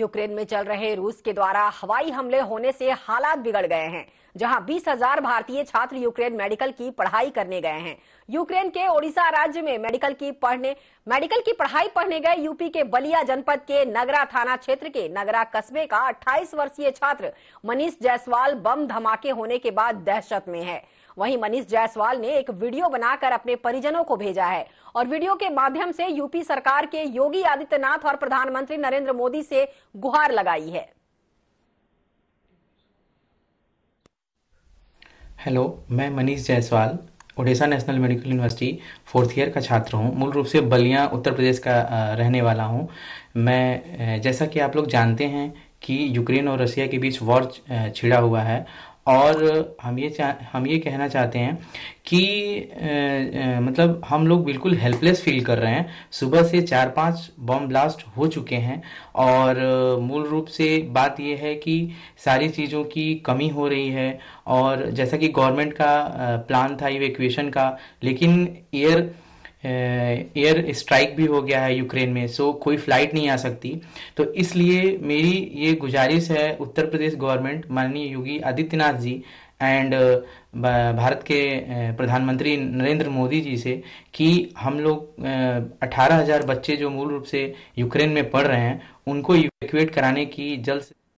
Ukraine में चल रहे रूस के द्वारा हवाई हमले होने से हालात बिगड़ गए हैं जहां 20,000 भारतीय छात्र यूक्रेन मेडिकल की पढ़ाई करने गए हैं यूक्रेन के ओडिशा राज्य में मेडिकल की पढ़ने मेडिकल की पढ़ाई पढ़ने गए यूपी के बलिया जनपद के नगरा थाना क्षेत्र के नगरा कस्बे का 28 वर्षीय छात्र मनीष जायसवाल बम धमाके होने के बाद दहशत में है वहीं मनीष जायसवाल ने एक वीडियो बनाकर अपने परिजनों को भेजा है और वीडियो के माध्यम से यूपी सरकार के योगी आदित्यनाथ और प्रधानमंत्री नरेंद्र मोदी से गुहार लगाई है हेलो मैं Manish Jaiswal Odisha national medical university fourth year का छात्र हूँ मूल रूप से बलिया उत्तर प्रदेश का रहने वाला हूँ मैं जैसा कि आप लोग जानते हैं कि यूक्रेन और रशिया के बीच वॉर छिड़ा हुआ है और हम ये हम ये कहना चाहते हैं कि ए, मतलब हम लोग बिल्कुल हेल्पलेस फील कर रहे हैं सुबह से चार पांच बम ब्लास्ट हो चुके हैं और मूल रूप से बात यह है कि सारी चीज़ों की कमी हो रही है और जैसा कि गवर्नमेंट का प्लान था इवेक्यूएशन का लेकिन एयर एयर स्ट्राइक भी हो गया है यूक्रेन में सो कोई फ्लाइट नहीं आ सकती तो इसलिए मेरी ये गुजारिश है उत्तर प्रदेश गवर्नमेंट माननीय योगी आदित्यनाथ जी एंड भारत के प्रधानमंत्री नरेंद्र मोदी जी से कि हम लोग 18,000 बच्चे जो मूल रूप से यूक्रेन में पढ़ रहे हैं उनको इवेक्यूएट कराने की जल्द